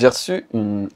J'ai reçu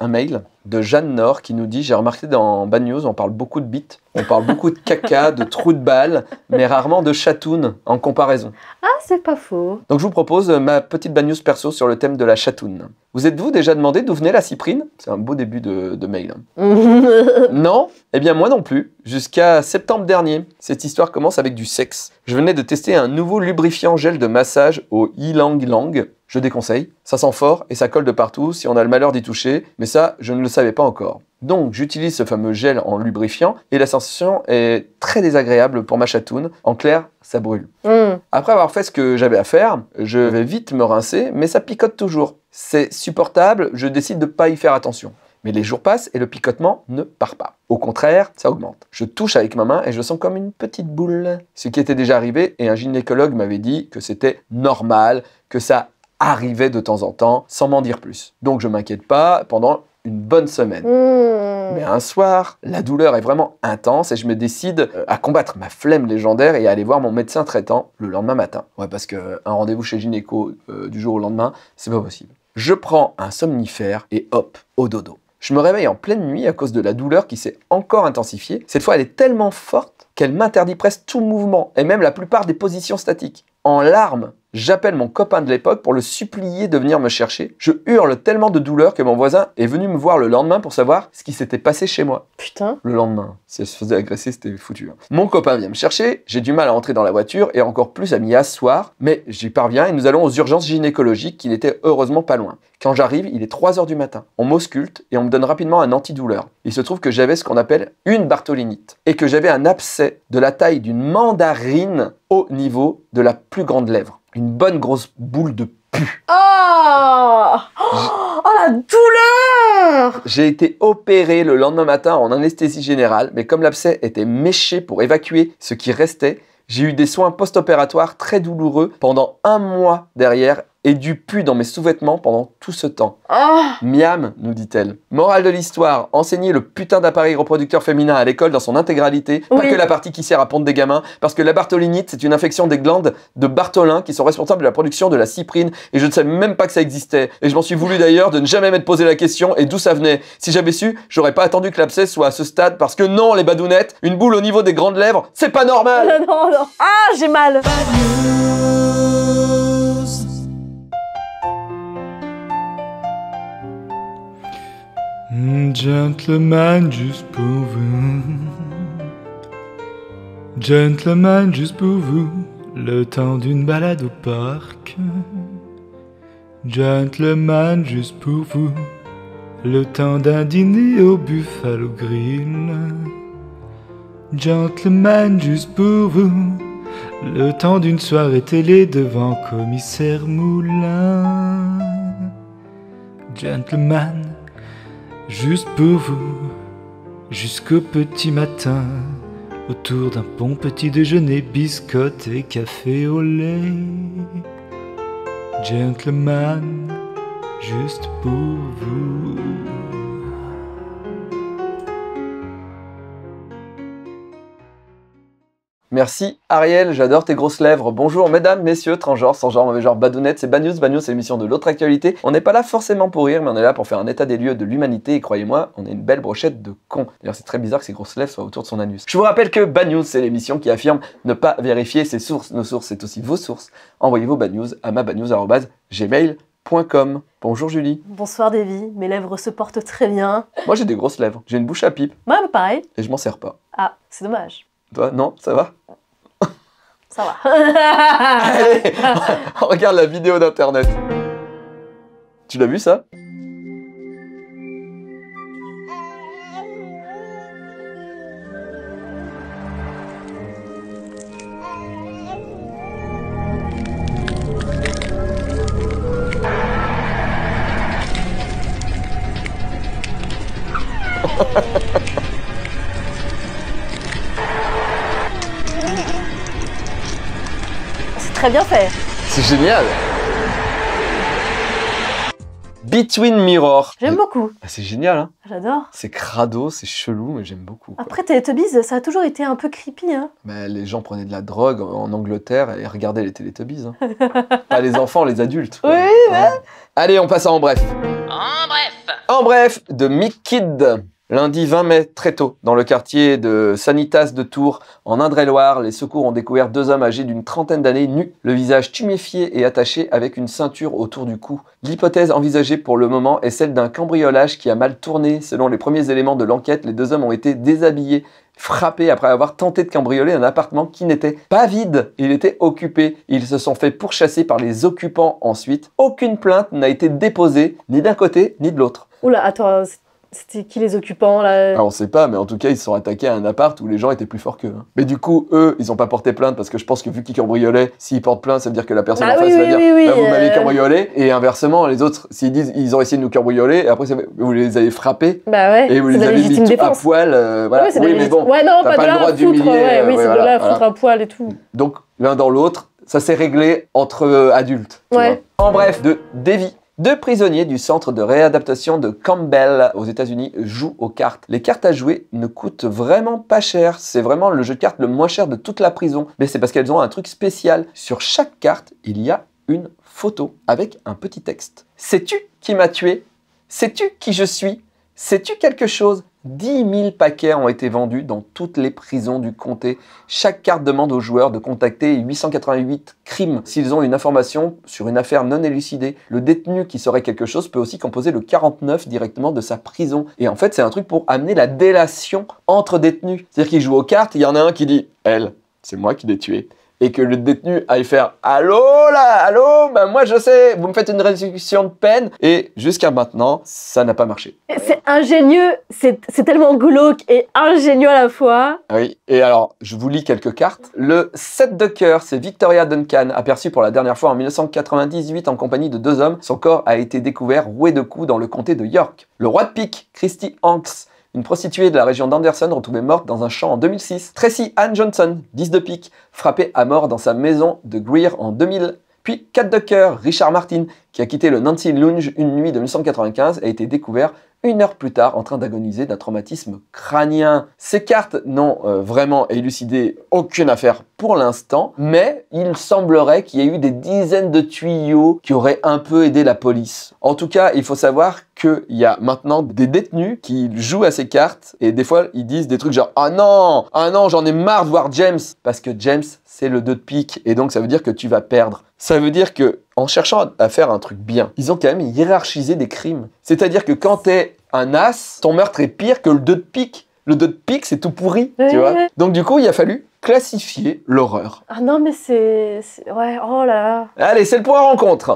un mail de Jeanne Nord qui nous dit J'ai remarqué dans Bad News, on parle beaucoup de bites, on parle beaucoup de caca, de trous de balles, mais rarement de chatounes en comparaison. Ah, c'est pas faux. Donc je vous propose euh, ma petite Bad News perso sur le thème de la chatoune. Vous êtes-vous déjà demandé d'où venait la cyprine C'est un beau début de, de mail. Hein. non Eh bien, moi non plus. Jusqu'à septembre dernier, cette histoire commence avec du sexe. Je venais de tester un nouveau lubrifiant gel de massage au Ylang Lang je déconseille. Ça sent fort et ça colle de partout si on a le malheur d'y toucher, mais ça, je ne le savais pas encore. Donc j'utilise ce fameux gel en lubrifiant et la sensation est très désagréable pour ma chatoune. En clair, ça brûle. Hmm. Après avoir fait ce que j'avais à faire, je vais vite me rincer, mais ça picote toujours. C'est supportable, je décide de ne pas y faire attention. Mais les jours passent et le picotement ne part pas. Au contraire, ça augmente. Je touche avec ma main et je sens comme une petite boule. Ce qui était déjà arrivé et un gynécologue m'avait dit que c'était normal, que ça arrivait de temps en temps, sans m'en dire plus. Donc je m'inquiète pas pendant une bonne semaine. Hmm. Mais un soir, la douleur est vraiment intense et je me décide euh, à combattre ma flemme légendaire et à aller voir mon médecin traitant le lendemain matin. Ouais, parce qu'un euh, rendez-vous chez gynéco euh, du jour au lendemain, c'est pas possible. Je prends un somnifère et hop, au dodo. Je me réveille en pleine nuit à cause de la douleur qui s'est encore intensifiée. Cette fois, elle est tellement forte qu'elle m'interdit presque tout mouvement et même la plupart des positions statiques. En larmes, J'appelle mon copain de l'époque pour le supplier de venir me chercher. Je hurle tellement de douleur que mon voisin est venu me voir le lendemain pour savoir ce qui s'était passé chez moi. Putain. Le lendemain. Si elle se faisait agresser, c'était foutu. Hein. Mon copain vient me chercher, j'ai du mal à entrer dans la voiture et encore plus à m'y asseoir, mais j'y parviens et nous allons aux urgences gynécologiques qui n'étaient heureusement pas loin. Quand j'arrive, il est 3h du matin. On m'ausculte et on me donne rapidement un antidouleur. Il se trouve que j'avais ce qu'on appelle une bartholinite et que j'avais un abcès de la taille d'une mandarine au niveau de la plus grande lèvre une bonne grosse boule de pu. Oh Oh la douleur J'ai été opéré le lendemain matin en anesthésie générale, mais comme l'abcès était méché pour évacuer ce qui restait, j'ai eu des soins post-opératoires très douloureux pendant un mois derrière et du pu dans mes sous-vêtements pendant tout ce temps. Ah. Miam, nous dit-elle. Morale de l'histoire, enseigner le putain d'appareil reproducteur féminin à l'école dans son intégralité, pas que la partie qui sert à pondre des gamins, parce que la bartholinite, c'est une infection des glandes de Bartholin qui sont responsables de la production de la cyprine, et je ne savais même pas que ça existait. Et je m'en suis voulu d'ailleurs de ne jamais m'être posé la question et d'où ça venait. Si j'avais su, j'aurais pas attendu que l'abcès soit à ce stade, parce que non, les badounettes, une boule au niveau des grandes lèvres, c'est pas normal Ah, j'ai mal Gentleman juste pour vous. Gentleman juste pour vous. Le temps d'une balade au parc. Gentleman juste pour vous. Le temps d'un dîner au Buffalo Grill. Gentleman juste pour vous. Le temps d'une soirée télé devant commissaire Moulin. Gentleman juste pour vous, jusqu'au petit matin, autour d'un bon petit déjeuner, biscotte et café au lait. Gentleman, juste pour vous. Merci Ariel, j'adore tes grosses lèvres. Bonjour mesdames, messieurs, transgenres, sans genre, mauvais genre, badounettes. c'est Bad News. News, c'est l'émission de l'autre actualité. On n'est pas là forcément pour rire, mais on est là pour faire un état des lieux de l'humanité. Et croyez-moi, on est une belle brochette de cons. D'ailleurs, c'est très bizarre que ces grosses lèvres soient autour de son anus. Je vous rappelle que Bad News, c'est l'émission qui affirme ne pas vérifier ses sources. Nos sources, c'est aussi vos sources. Envoyez vos Bad News à mabadnews.gmail.com. Bonjour Julie. Bonsoir Davy, mes lèvres se portent très bien. Moi j'ai des grosses lèvres, j'ai une bouche à pipe. Même bah, pareil. Et je m'en sers pas. Ah, c'est dommage non Ça va Ça va. regarde la vidéo d'Internet. Tu l'as vu ça très bien fait. C'est génial. Between Mirror. J'aime beaucoup. Ah, c'est génial, hein. J'adore. C'est crado, c'est chelou, mais j'aime beaucoup. Après, Teletubbies, ça a toujours été un peu creepy, hein Les gens prenaient de la drogue en Angleterre et regardaient les Teletubbies. Hein. Pas les enfants, les adultes. Oui, ouais. Hein. Allez, on passe à En Bref. En Bref En Bref, de Mick Lundi 20 mai, très tôt, dans le quartier de Sanitas de Tours, en Indre-et-Loire, les secours ont découvert deux hommes âgés d'une trentaine d'années nus, le visage tuméfié et attaché avec une ceinture autour du cou. L'hypothèse envisagée pour le moment est celle d'un cambriolage qui a mal tourné. Selon les premiers éléments de l'enquête, les deux hommes ont été déshabillés frappés après avoir tenté de cambrioler un appartement qui n'était pas vide, il était occupé. Ils se sont fait pourchasser par les occupants ensuite. Aucune plainte n'a été déposée, ni d'un côté, ni de l'autre. Oula, attends, c'était qui les occupants là ah, On sait pas, mais en tout cas, ils se sont attaqués à un appart où les gens étaient plus forts qu'eux. Hein. Mais du coup, eux, ils n'ont pas porté plainte parce que je pense que vu qu'ils cambriolaient, s'ils portent plainte, ça veut dire que la personne ah en face va oui, dire oui, bah, Vous m'avez euh, cambriolé. Et inversement, les autres, s'ils disent Ils ont essayé de nous cambrioler, et après, vous les avez frappés. Bah ouais, et vous les avez mis tout à poil. Euh, voilà. oui, mais bon. Ouais, non, pas, le droit d'humilier. Ouais, oui, c'est de là foutre à poil et tout. Donc, l'un dans l'autre, ça s'est réglé entre adultes. En bref, de dévi deux prisonniers du centre de réadaptation de Campbell aux États-Unis jouent aux cartes. Les cartes à jouer ne coûtent vraiment pas cher. C'est vraiment le jeu de cartes le moins cher de toute la prison. Mais c'est parce qu'elles ont un truc spécial. Sur chaque carte, il y a une photo avec un petit texte. Sais-tu qui m'a tué Sais-tu qui je suis Sais-tu quelque chose 10 000 paquets ont été vendus dans toutes les prisons du comté. Chaque carte demande aux joueurs de contacter 888 crimes s'ils ont une information sur une affaire non élucidée. Le détenu qui saurait quelque chose peut aussi composer le 49 directement de sa prison. Et en fait, c'est un truc pour amener la délation entre détenus. C'est-à-dire qu'ils jouent aux cartes, il y en a un qui dit « Elle, c'est moi qui l'ai tué » et que le détenu aille faire Allô là, allô, ben moi je sais, vous me faites une réduction de peine. Et jusqu'à maintenant, ça n'a pas marché. C'est ingénieux, c'est tellement glauque et ingénieux à la fois. Oui, et alors je vous lis quelques cartes. Le 7 de cœur, c'est Victoria Duncan, aperçue pour la dernière fois en 1998 en compagnie de deux hommes. Son corps a été découvert roué de coups dans le comté de York. Le roi de pique, Christy Hanks, une prostituée de la région d'Anderson retrouvée morte dans un champ en 2006. Tracy Ann Johnson, 10 de pique, frappée à mort dans sa maison de Greer en 2000. Puis Cat docker, Richard Martin, qui a quitté le Nancy Lounge une nuit de 1995, a été découvert une heure plus tard en train d'agoniser d'un traumatisme crânien. Ces cartes n'ont euh, vraiment élucidé aucune affaire pour l'instant, mais il semblerait qu'il y ait eu des dizaines de tuyaux qui auraient un peu aidé la police. En tout cas, il faut savoir qu'il y a maintenant des détenus qui jouent à ces cartes et des fois ils disent des trucs genre ah non ah non j'en ai marre de voir James parce que James c'est le 2 de pique et donc ça veut dire que tu vas perdre ça veut dire que en cherchant à faire un truc bien, ils ont quand même hiérarchisé des crimes. C'est-à-dire que quand t'es un as, ton meurtre est pire que le 2 de pique. Le 2 de pique, c'est tout pourri, tu vois. Donc du coup, il a fallu classifier l'horreur. Ah non, mais c'est... Ouais, oh là là. Allez, c'est le point rencontre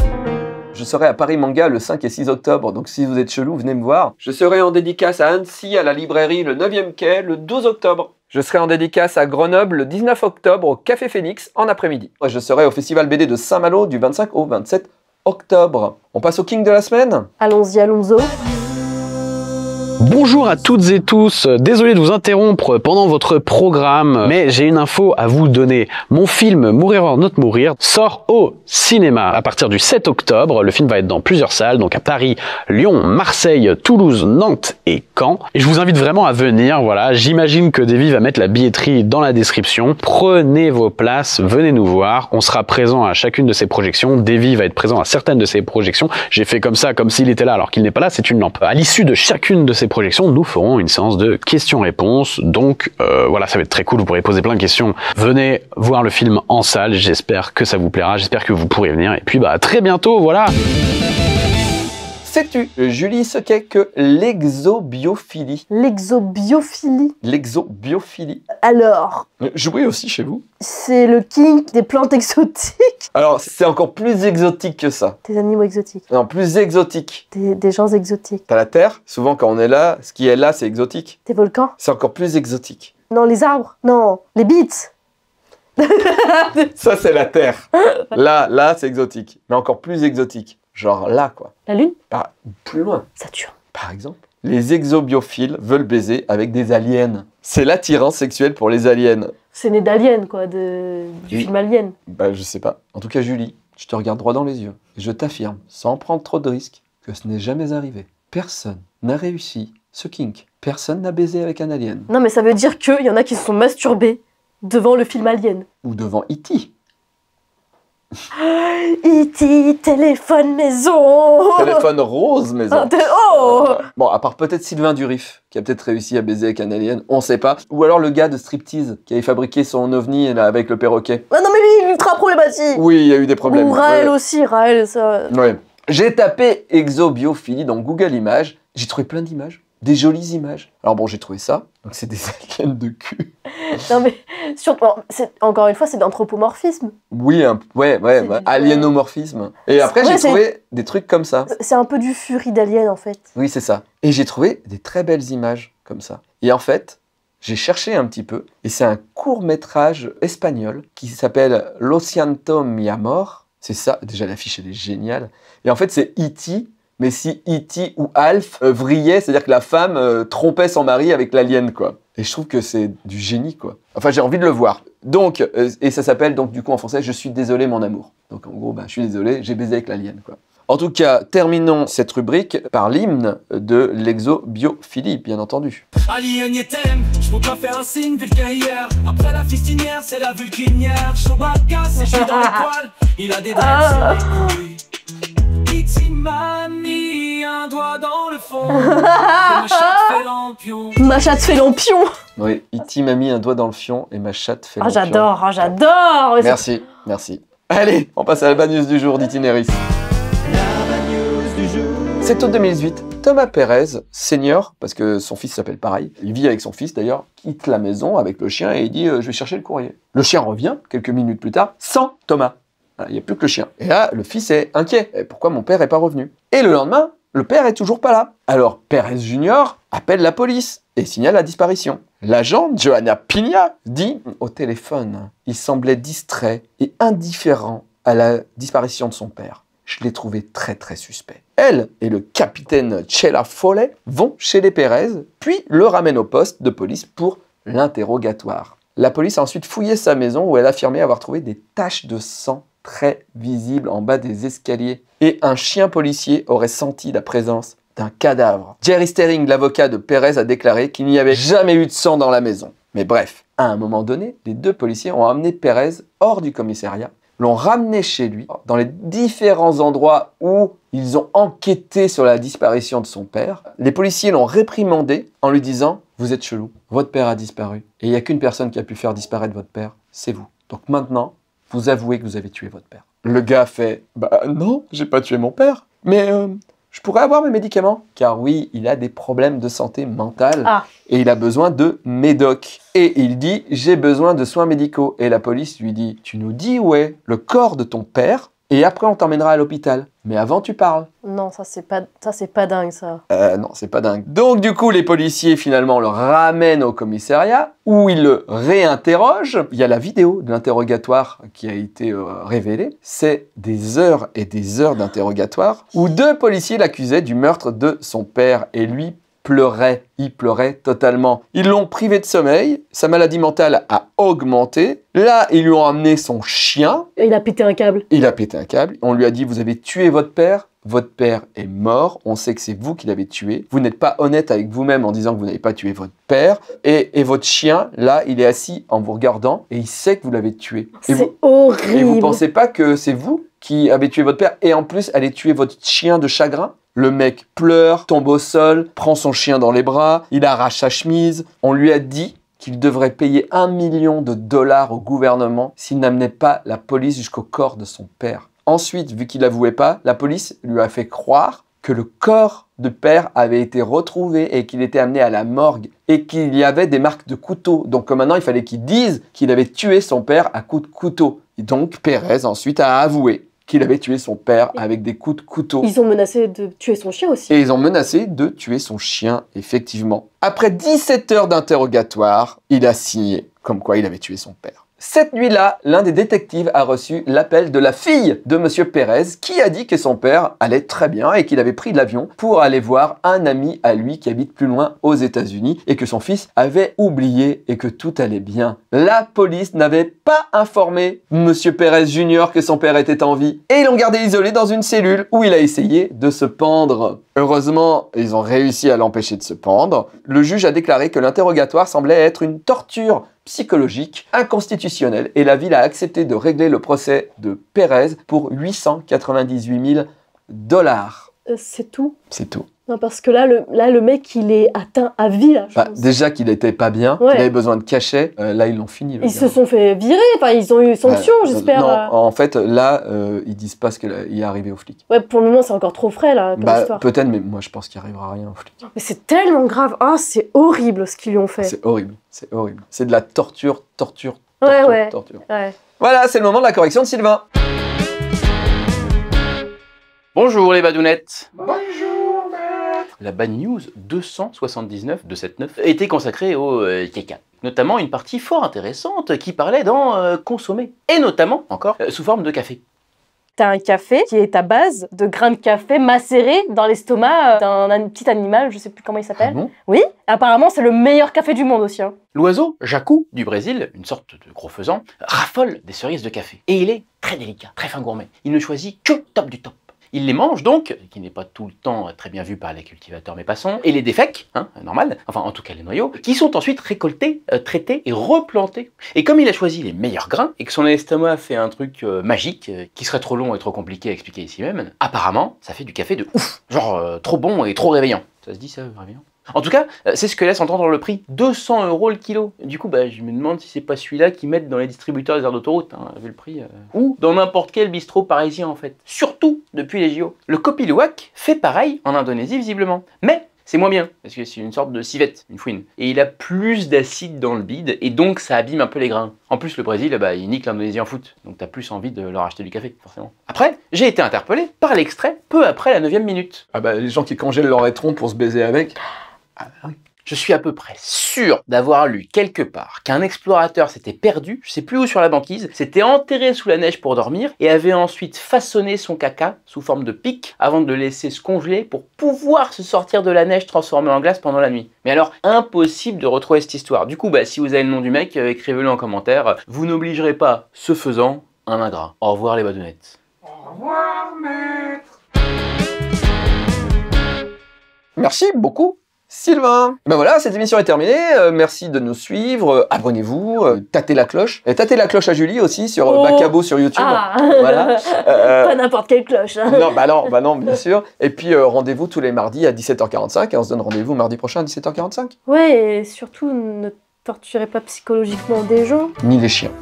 je serai à Paris Manga le 5 et 6 octobre, donc si vous êtes chelou, venez me voir. Je serai en dédicace à Annecy, à la librairie, le 9e quai, le 12 octobre. Je serai en dédicace à Grenoble le 19 octobre au Café Phoenix en après-midi. Je serai au Festival BD de Saint-Malo du 25 au 27 octobre. On passe au King de la semaine Allons-y, Alonso. Bonjour à toutes et tous, désolé de vous interrompre pendant votre programme, mais j'ai une info à vous donner. Mon film Mourir or not mourir sort au cinéma à partir du 7 octobre. Le film va être dans plusieurs salles, donc à Paris, Lyon, Marseille, Toulouse, Nantes et Caen. Et je vous invite vraiment à venir, voilà. J'imagine que Davy va mettre la billetterie dans la description. Prenez vos places, venez nous voir. On sera présent à chacune de ces projections. Davy va être présent à certaines de ces projections. J'ai fait comme ça, comme s'il était là alors qu'il n'est pas là, c'est une lampe. À l'issue de chacune de ces projection, nous ferons une séance de questions-réponses. Donc euh, voilà, ça va être très cool, vous pourrez poser plein de questions. Venez voir le film en salle, j'espère que ça vous plaira, j'espère que vous pourrez venir. Et puis bah à très bientôt, voilà. Sais-tu, Julie, ce qu'est que l'exobiophilie L'exobiophilie L'exobiophilie. Alors euh, jouer aussi chez vous. C'est le king des plantes exotiques. Alors, c'est encore plus exotique que ça. Des animaux exotiques. Non, plus exotique. Des, gens exotiques. T'as la Terre, souvent quand on est là, ce qui est là, c'est exotique. Des volcans C'est encore plus exotique. Non, les arbres Non, les bits ça, c'est la terre. Là, là, c'est exotique, mais encore plus exotique. Genre là, quoi. La Lune Pas Plus loin. Saturne. Par exemple. Les exobiophiles veulent baiser avec des aliens. C'est l'attirance sexuelle pour les aliens. C'est né d'aliens, quoi, de... du film Alien. Bah, je sais pas. En tout cas, Julie, je te regarde droit dans les yeux. je t'affirme, sans prendre trop de risques, que ce n'est jamais arrivé. Personne n'a réussi ce kink. Personne n'a baisé avec un alien. Non, mais ça veut dire qu'il y en a qui se sont masturbés devant le film Alien. Ou devant E.T. It e téléphone maison. Téléphone rose maison. Ah, ah, bah. bon, à part peut-être Sylvain Durif, qui a peut-être réussi à baiser avec un alien, on sait pas. Ou alors le gars de Striptease, qui avait fabriqué son ovni avec le perroquet. Ah non mais lui, il est ultra problématique. Oui, il y a eu des problèmes. Ou Raël aussi, Raël, ça... Ouais. J'ai tapé exobiophilie dans Google Images, j'ai trouvé plein d'images des jolies images. Alors bon, j'ai trouvé ça, donc c'est des aliens de cul. non mais, surtout, encore une fois, c'est d'anthropomorphisme. Oui, ouais, ouais, bah, Alienomorphisme. Et après, j'ai trouvé des trucs comme ça. C'est un peu du furie d'alien, en fait. Oui, c'est ça. Et j'ai trouvé des très belles images comme ça. Et en fait, j'ai cherché un petit peu, et c'est un court métrage espagnol qui s'appelle Lo siento mi amor. C'est ça, déjà l'affiche elle est géniale. Et en fait, c'est E.T mais si E.T. ou Alf euh, vrillaient, c'est-à-dire que la femme euh, trompait son mari avec l'alien, quoi. Et je trouve que c'est du génie, quoi. Enfin, j'ai envie de le voir. Donc, euh, et ça s'appelle, donc, du coup, en français, Je suis désolé, mon amour. Donc, en gros, ben je suis désolé, j'ai baisé avec l'alien, quoi. En tout cas, terminons cette rubrique par l'hymne de l'exobiophilie, bien entendu. Alien je peux pas faire un signe Après la fistinière, c'est la je suis dans Il a des m'a mis un doigt dans le fond. ma chatte fait lampion. Ma chatte fait lampion. Oui, Iti m'a mis un doigt dans le fion et ma chatte fait ah, lampion. Ah, j'adore, j'adore j'adore. Merci, merci. Allez, on passe à la bad news du jour d'Itinéris. C'est en 2018, Thomas Pérez, senior, parce que son fils s'appelle pareil, il vit avec son fils d'ailleurs, quitte la maison avec le chien et il dit euh, Je vais chercher le courrier. Le chien revient, quelques minutes plus tard, sans Thomas. Ah, il n'y a plus que le chien. Et là, le fils est inquiet. Et pourquoi mon père n'est pas revenu Et le lendemain, le père est toujours pas là. Alors Pérez Junior appelle la police et signale la disparition. L'agent, Johanna Pigna, dit au téléphone Il semblait distrait et indifférent à la disparition de son père. Je l'ai trouvé très très suspect. Elle et le capitaine Chela Follet vont chez les Pérez, puis le ramènent au poste de police pour l'interrogatoire. La police a ensuite fouillé sa maison où elle affirmait avoir trouvé des taches de sang très visible en bas des escaliers et un chien policier aurait senti la présence d'un cadavre. Jerry Sterling, l'avocat de Perez, a déclaré qu'il n'y avait jamais eu de sang dans la maison. Mais bref, à un moment donné, les deux policiers ont amené Perez hors du commissariat, l'ont ramené chez lui, dans les différents endroits où ils ont enquêté sur la disparition de son père. Les policiers l'ont réprimandé en lui disant Vous êtes chelou, votre père a disparu, et il n'y a qu'une personne qui a pu faire disparaître votre père, c'est vous. Donc maintenant, vous avouez que vous avez tué votre père. Le gars fait Bah non, j'ai pas tué mon père, mais euh, je pourrais avoir mes médicaments. Car oui, il a des problèmes de santé mentale ah. et il a besoin de médoc. Et il dit J'ai besoin de soins médicaux. Et la police lui dit Tu nous dis où est le corps de ton père et après, on t'emmènera à l'hôpital. Mais avant, tu parles. Non, ça c'est pas, ça c'est pas dingue ça. Euh, non, c'est pas dingue. Donc du coup, les policiers finalement le ramènent au commissariat où ils le réinterrogent. Il y a la vidéo de l'interrogatoire qui a été euh, révélée. C'est des heures et des heures d'interrogatoire où deux policiers l'accusaient du meurtre de son père et lui il pleurait, il pleurait totalement. Ils l'ont privé de sommeil, sa maladie mentale a augmenté. Là, ils lui ont amené son chien. il a pété un câble. Il a pété un câble. On lui a dit, vous avez tué votre père, votre père est mort, on sait que c'est vous qui l'avez tué, vous n'êtes pas honnête avec vous-même en disant que vous n'avez pas tué votre père, et, votre chien, là, il est assis en vous regardant, et il sait que vous l'avez tué. C'est horrible. Et vous pensez pas que c'est vous qui avez tué votre père, et en plus, allez tuer votre chien de chagrin le mec pleure, tombe au sol, prend son chien dans les bras, il arrache sa chemise. On lui a dit qu'il devrait payer un million de dollars au gouvernement s'il n'amenait pas la police jusqu'au corps de son père. Ensuite, vu qu'il avouait pas, la police lui a fait croire que le corps de père avait été retrouvé et qu'il était amené à la morgue et qu'il y avait des marques de couteau. Donc euh, maintenant, il fallait qu'il dise qu'il avait tué son père à coups de couteau. Et donc, Pérez ensuite a avoué qu'il avait tué son père avec des coups de couteau. Ils ont menacé de tuer son chien aussi. Et ils ont menacé de tuer son chien, effectivement. Après 17 heures d'interrogatoire, il a signé comme quoi il avait tué son père. Cette nuit-là, l'un des détectives a reçu l'appel de la fille de M. Pérez qui a dit que son père allait très bien et qu'il avait pris l'avion pour aller voir un ami à lui qui habite plus loin aux États-Unis et que son fils avait oublié et que tout allait bien. La police n'avait pas informé M. Pérez Junior que son père était en vie et ils l'ont gardé isolé dans une cellule où il a essayé de se pendre. Heureusement, ils ont réussi à l'empêcher de se pendre. Le juge a déclaré que l'interrogatoire semblait être une torture psychologique inconstitutionnel, et la ville a accepté de régler le procès de Pérez pour 898 000 dollars. Euh, c'est tout C'est tout. Non, parce que là le, là, le mec, il est atteint à vie. Bah, déjà qu'il n'était pas bien, qu'il avait besoin de cachet. Euh, là, ils l'ont fini. ils se hein. sont fait virer. Enfin, ils ont eu bah, sanction, euh, j'espère. Non, euh. en fait, là, ils disent pas ce qu'il est arrivé aux flics. Ouais, pour le moment, c'est encore trop frais, là, comme bah, Peut-être, mais moi, je pense qu'il arrivera rien aux flics. Mais c'est tellement grave. Ah, c'est horrible ce qu'ils lui ont fait. C'est horrible. C'est horrible. C'est de la torture, torture, torture, torture. Voilà, c'est le moment de la correction de Sylvain. Bonjour les badounettes. Bonjour la bad news 279 de cette était consacrée au euh, notamment une partie fort intéressante qui parlait d'en euh, consommer, et notamment, encore, euh, sous forme de café. T'as un café qui est à base de grains de café macérés dans l'estomac euh, d'un petit animal, je sais plus comment il s'appelle. Ah oui, apparemment c'est le meilleur café du monde aussi. Hein. L'oiseau, Jacou, du Brésil, une sorte de gros faisan, raffole des cerises de café. Et il est très délicat, très fin gourmet. Il ne choisit que top du top. Il les mange donc, qui n'est pas tout le temps très bien vu par les cultivateurs, mais passons, et les défèques, hein, normal, enfin en tout cas les noyaux, qui sont ensuite récoltés, euh, traités et replantés. Et comme il a choisi les meilleurs grains, et que son estomac fait un truc euh, magique, euh, qui serait trop long et trop compliqué à expliquer ici même, apparemment, ça fait du café de ouf, genre trop bon et trop réveillant. Ça se dit ça, réveillant en tout cas, euh, c'est ce que laisse entendre le prix, 200 euros le kilo. Du coup, bah, je me demande si c'est pas celui-là qu'ils mettent dans les distributeurs des aires d'autoroute, hein, vu le prix. Euh, ou dans n'importe quel bistrot parisien en fait. Surtout depuis les JO. Le Kopi fait pareil en Indonésie visiblement. Mais c'est moins bien, parce que c'est une sorte de civette, une fouine. Et il a plus d'acide dans le bide, et donc ça abîme un peu les grains. En plus, le Brésil, bah, il nique l'Indonésie en foot, donc t'as plus envie de leur acheter du café, forcément. Après, j'ai été interpellé par l'extrait peu après la 9 minute. Ah bah, les gens qui congèlent leur étron pour se baiser avec. Ah je suis à peu près sûr d'avoir lu quelque part qu'un explorateur s'était perdu, je sais plus où sur la banquise, s'était enterré sous la neige pour dormir et avait ensuite façonné son caca sous forme de pic avant de le laisser se congeler pour pouvoir se sortir de la neige transformée en glace pendant la nuit. Mais alors, impossible de retrouver cette histoire. Du coup, bah, si vous avez le nom du mec, euh, écrivez-le en commentaire. Vous n'obligerez pas, ce faisant, un ingrat. Au revoir les badonettes. Au revoir maître. Merci beaucoup. Sylvain. Ben voilà, cette émission est terminée. Euh, merci de nous suivre. Euh, abonnez-vous, euh, tâtez la cloche. Et tâtez la cloche à Julie aussi sur oh. Bacabo sur YouTube. Ah. Voilà. Pas n'importe quelle cloche. Hein. Non, bah non, bah non, bien sûr. Et puis rendez-vous tous les mardis à 17h45 et on se donne rendez-vous mardi prochain à 17h45. Ouais, et surtout ne torturez pas psychologiquement des gens. Ni les chiens.